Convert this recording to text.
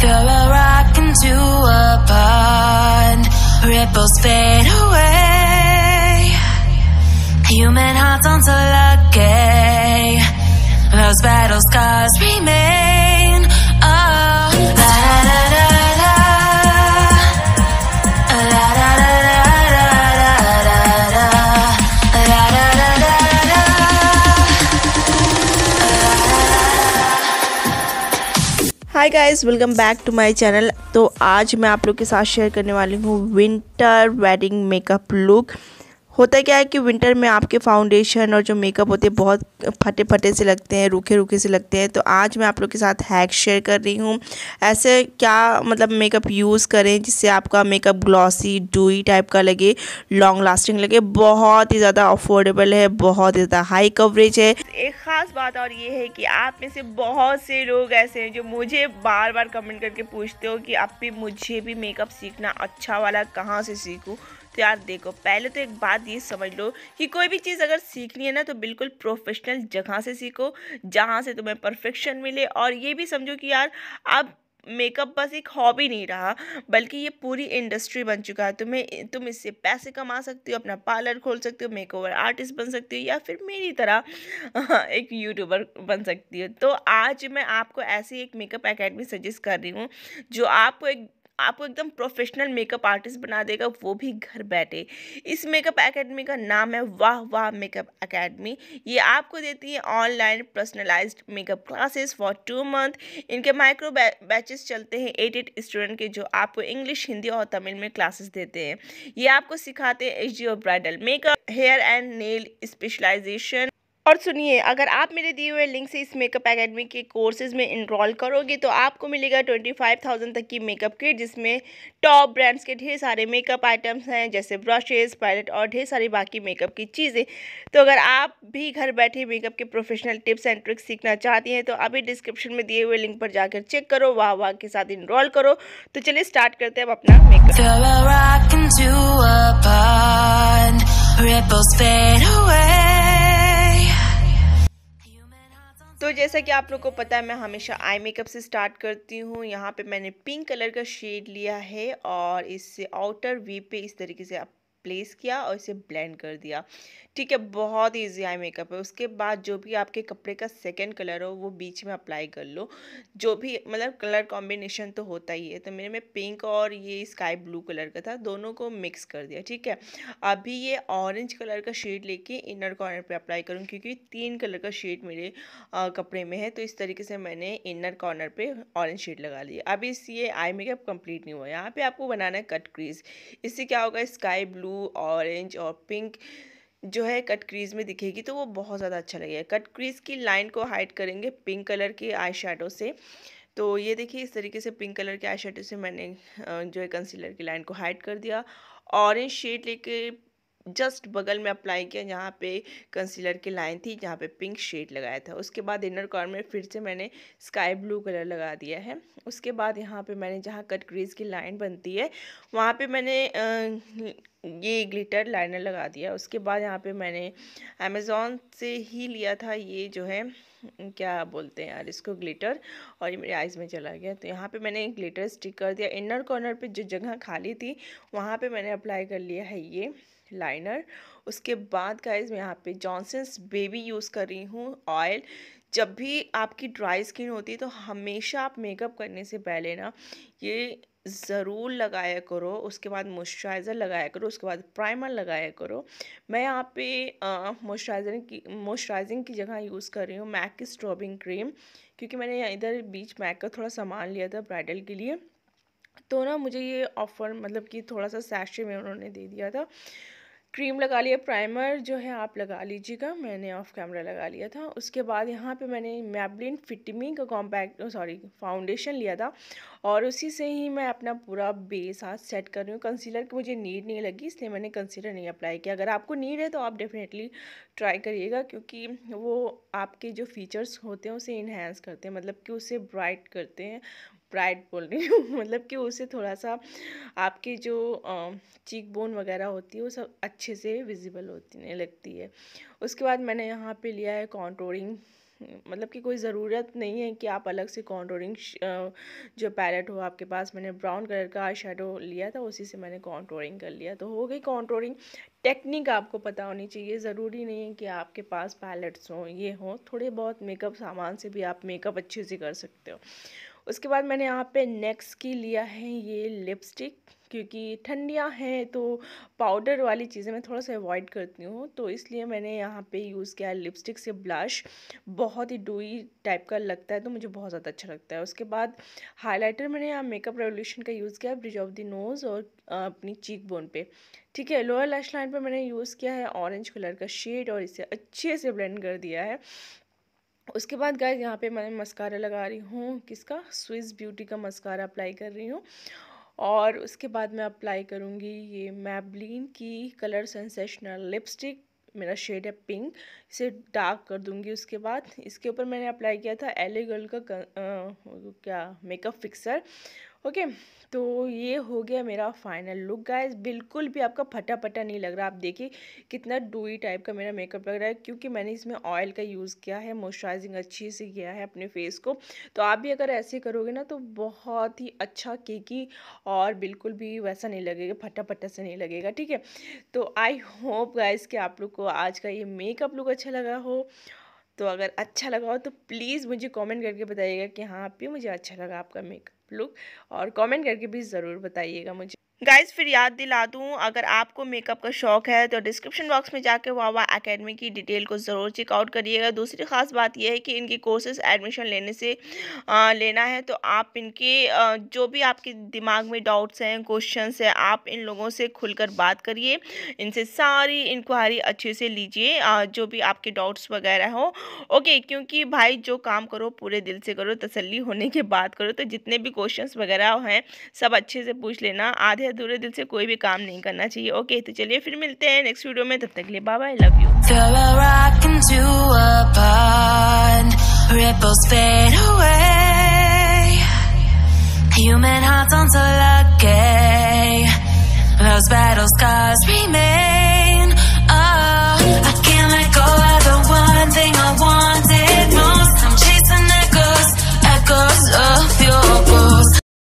Throw a rock into a pond Ripples fade away Human hearts on hi guys welcome back to my channel तो आज मैं आप लोग के साथ शेयर करने वाली हूँ विंटर वेडिंग मेकअप लुक होता क्या है कि विंटर में आपके फाउंडेशन और जो मेकअप होते हैं बहुत फटे फटे से लगते हैं रूखे रूखे से लगते हैं तो आज मैं आप लोग के साथ हैक शेयर कर रही हूँ ऐसे क्या मतलब मेकअप यूज़ करें जिससे आपका मेकअप ग्लॉसी डूई टाइप का लगे लॉन्ग लास्टिंग लगे बहुत ही ज़्यादा अफोर्डेबल है बहुत ही ज़्यादा हाई कवरेज है एक ख़ास बात और ये है कि आप में से बहुत से लोग ऐसे हैं जो मुझे बार बार कमेंट करके पूछते हो कि आप भी मुझे भी मेकअप सीखना अच्छा वाला कहाँ से सीखूँ प्यार देखो पहले तो एक बात ये समझ लो कि कोई भी चीज़ अगर सीखनी है ना तो बिल्कुल प्रोफेशनल जगह से सीखो जहाँ से तुम्हें परफेक्शन मिले और ये भी समझो कि यार अब मेकअप बस एक हॉबी नहीं रहा बल्कि ये पूरी इंडस्ट्री बन चुका है तुम्हें तुम इससे पैसे कमा सकते हो अपना पार्लर खोल सकते हो मेकओवर आर्टिस्ट बन सकती हो या फिर मेरी तरह एक यूट्यूबर बन सकती हो तो आज मैं आपको ऐसी एक मेकअप अकेडमी सजेस्ट कर रही हूँ जो आपको एक आपको एकदम प्रोफेशनल मेकअप आर्टिस्ट बना देगा वो भी घर बैठे इस मेकअप अकेडमी का नाम है वाह वाह मेकअप अकेडमी ये आपको देती है online personalise makeup classes for two month इनके माइक्रो बैचेस चलते हैं एट एट स्टूडेंट के जो आपको इंग्लिश हिंदी और तमिल में क्लासेस देते हैं ये आपको सिखाते हैं H bridal makeup hair and nail specialisation और सुनिए अगर आप मेरे दिए हुए लिंक से इस मेकअप एकेडमी के कोर्सेज में इनरोल करोगे तो आपको मिलेगा ट्वेंटी फाइव थाउजेंड तक की मेकअप किट जिसमें टॉप ब्रांड्स के ढेर सारे मेकअप आइटम्स हैं जैसे ब्रशेज़ पैलेट और ढेर सारी बाकी मेकअप की चीज़ें तो अगर आप भी घर बैठे मेकअप के प्रोफेशनल टिप्स एंड ट्रिक्स सीखना चाहती हैं तो अभी डिस्क्रिप्शन में दिए हुए लिंक पर जाकर चेक करो वाह वाह के साथ इनरोल करो तो चलिए स्टार्ट करते हैं अपना मेकअप Ripples fade away जैसा कि आप लोग को पता है मैं हमेशा आई मेकअप से स्टार्ट करती हूँ यहाँ पे मैंने पिंक कलर का शेड लिया है और इससे आउटर वी पे इस तरीके से आप प्लेस किया और इसे ब्लेंड कर दिया ठीक है बहुत ईजी आई मेकअप है उसके बाद जो भी आपके कपड़े का सेकेंड कलर हो वो बीच में अप्लाई कर लो जो भी मतलब कलर कॉम्बिनेशन तो होता ही है तो मेरे में पिंक और ये स्काई ब्लू कलर का था दोनों को मिक्स कर दिया ठीक है अभी ये ऑरेंज कलर का शेड लेके इनर कॉर्नर पे अप्लाई करूँ क्योंकि तीन कलर का शेड मेरे आ, कपड़े में है तो इस तरीके से मैंने इनर कॉर्नर पर ऑरेंज शेड लगा लिया अभी इस ये आई मेकअप कंप्लीट नहीं हुआ यहाँ पर आपको बनाना है कट क्रीज इससे क्या होगा स्काई ब्लू ब्लू ऑरेंज और पिंक जो है कट क्रीज में दिखेगी तो वो बहुत ज़्यादा अच्छा लगेगा कट क्रीज की लाइन को हाइड करेंगे पिंक कलर के आई शेडो से तो ये देखिए इस तरीके से पिंक कलर के आई शेडो से मैंने जो है कंसीलर की लाइन को हाइड कर दिया ऑरेंज शेड लेके जस्ट बगल में अप्लाई किया जहाँ पे कंसीलर की लाइन थी जहाँ पे पिंक शेड लगाया था उसके बाद इनर कॉर्नर में फिर से मैंने स्काई ब्लू कलर लगा दिया है उसके बाद यहाँ पे मैंने जहाँ कट क्रीज की लाइन बनती है वहाँ पे मैंने ये ग्लिटर लाइनर लगा दिया उसके बाद यहाँ पे मैंने अमेज़ोन से ही लिया था ये जो है क्या बोलते हैं यार इसको ग्लिटर और ये मेरे आइज़ में चला गया तो यहाँ पे मैंने ग्लिटर स्टिक कर दिया इनर कॉर्नर पे जो जगह खाली थी वहाँ पे मैंने अप्लाई कर लिया है ये लाइनर उसके बाद गाइज मैं यहाँ पे जॉनसन्स बेबी यूज़ कर रही हूँ ऑयल जब भी आपकी ड्राई स्किन होती है तो हमेशा आप मेकअप करने से पहले ना ये ज़रूर लगाया करो उसके बाद मॉइस्चराइज़र लगाया करो उसके बाद प्राइमर लगाया करो मैं यहाँ पे मॉइस्चराइज़र की मॉइस्चराइजिंग की जगह यूज़ कर रही हूँ मैक की स्ट्रॉबिंग क्रीम क्योंकि मैंने इधर बीच मैक का थोड़ा सामान लिया था ब्राइडल के लिए तो ना मुझे ये ऑफ़र मतलब कि थोड़ा सा सैशे में उन्होंने दे दिया था क्रीम लगा लिया प्राइमर जो है आप लगा लीजिएगा मैंने ऑफ कैमरा लगा लिया था उसके बाद यहाँ पे मैंने मैबलिन फिटमी का कॉम्पैक्ट सॉरी फाउंडेशन लिया था और उसी से ही मैं अपना पूरा बेस आज सेट कर रही हूँ कंसीलर की मुझे नीड नहीं लगी इसलिए मैंने कंसीलर नहीं अप्लाई किया अगर आपको नीड है तो आप डेफिनेटली ट्राई करिएगा क्योंकि वो आपके जो फीचर्स होते हैं उसे इन्हेंस करते हैं मतलब कि उसे ब्राइट करते हैं प्राइड बोल रही हूँ मतलब कि उसे थोड़ा सा आपकी जो चीक बोन वगैरह होती है वो सब अच्छे से विजिबल होती लगती है उसके बाद मैंने यहाँ पे लिया है कॉन्ट्रोलिंग मतलब कि कोई ज़रूरत नहीं है कि आप अलग से कॉन्ट्रोलिंग जो पैलेट हो आपके पास मैंने ब्राउन कलर का आई शेडो लिया था उसी से मैंने कॉन्ट्रोलिंग कर लिया तो हो गई कॉन्ट्रोलिंग टेक्निक आपको पता होनी चाहिए ज़रूरी नहीं है कि आपके पास पैलेट्स हों ये हों थोड़े बहुत मेकअप सामान से भी आप मेकअप अच्छे से कर सकते हो उसके बाद मैंने यहाँ पे नेक्स्ट की लिया है ये लिपस्टिक क्योंकि ठंडियाँ हैं तो पाउडर वाली चीज़ें मैं थोड़ा सा अवॉइड करती हूँ तो इसलिए मैंने यहाँ पे यूज़ किया लिपस्टिक से ब्लश बहुत ही डोई टाइप का लगता है तो मुझे बहुत ज़्यादा अच्छा लगता है उसके बाद हाइलाइटर मैंने यहाँ मेकअप रेवोल्यूशन का यूज़ किया ब्रिज ऑफ द नोज़ और अपनी चीक बोन पर ठीक है लोअर लैश लाइन पर मैंने यूज़ किया है ऑरेंज कलर का शेड और इसे अच्छे से ब्लेंड कर दिया है उसके बाद गाय यहाँ पे मैं मस्कारा लगा रही हूँ किसका स्विस ब्यूटी का मस्कारा अप्लाई कर रही हूँ और उसके बाद मैं अप्लाई करूँगी ये मैबलिन की कलर सेंसेशनल लिपस्टिक मेरा शेड है पिंक इसे डार्क कर दूंगी उसके बाद इसके ऊपर मैंने अप्लाई किया था एले गर्ल का आ, क्या मेकअप फिक्सर ओके तो ये हो गया मेरा फाइनल लुक गाइस बिल्कुल भी आपका फटा फटा नहीं लग रहा आप देखिए कितना डोई टाइप का मेरा मेकअप लग रहा है क्योंकि मैंने इसमें ऑयल का यूज़ किया है मॉइस्चराइजिंग अच्छी से किया है अपने फेस को तो आप भी अगर ऐसे करोगे ना तो बहुत ही अच्छा केकी और बिल्कुल भी वैसा नहीं लगेगा फटा फटा से नहीं लगेगा ठीक है तो आई होप गाइज कि आप लोग को आज का ये मेकअप लुक अच्छा लगा हो तो अगर अच्छा लगा हो तो प्लीज़ मुझे कॉमेंट करके बताइएगा कि हाँ आप भी मुझे अच्छा लगा आपका मेकअप लुक और कमेंट करके भी ज़रूर बताइएगा मुझे गाइज़ फिर याद दिला दूँ अगर आपको मेकअप का शौक है तो डिस्क्रिप्शन बॉक्स में जाकर वावा एकेडमी की डिटेल को ज़रूर चेकआउट करिएगा दूसरी ख़ास बात यह है कि इनकी कोर्सेज एडमिशन लेने से आ, लेना है तो आप इनके आ, जो भी आपके दिमाग में डाउट्स हैं क्वेश्चन हैं आप इन लोगों से खुलकर बात करिए इनसे सारी इंक्वायरी अच्छे से लीजिए जो भी आपके डाउट्स वगैरह हो ओके क्योंकि भाई जो काम करो पूरे दिल से करो तसली होने के बाद करो तो जितने भी क्वेश्चन वगैरह हैं सब अच्छे से पूछ लेना आधे अधूरे दिल से कोई भी काम नहीं करना चाहिए ओके तो चलिए फिर मिलते हैं नेक्स्ट वीडियो में तब तक के लिए बाबा love you Human hearts aren't so lucky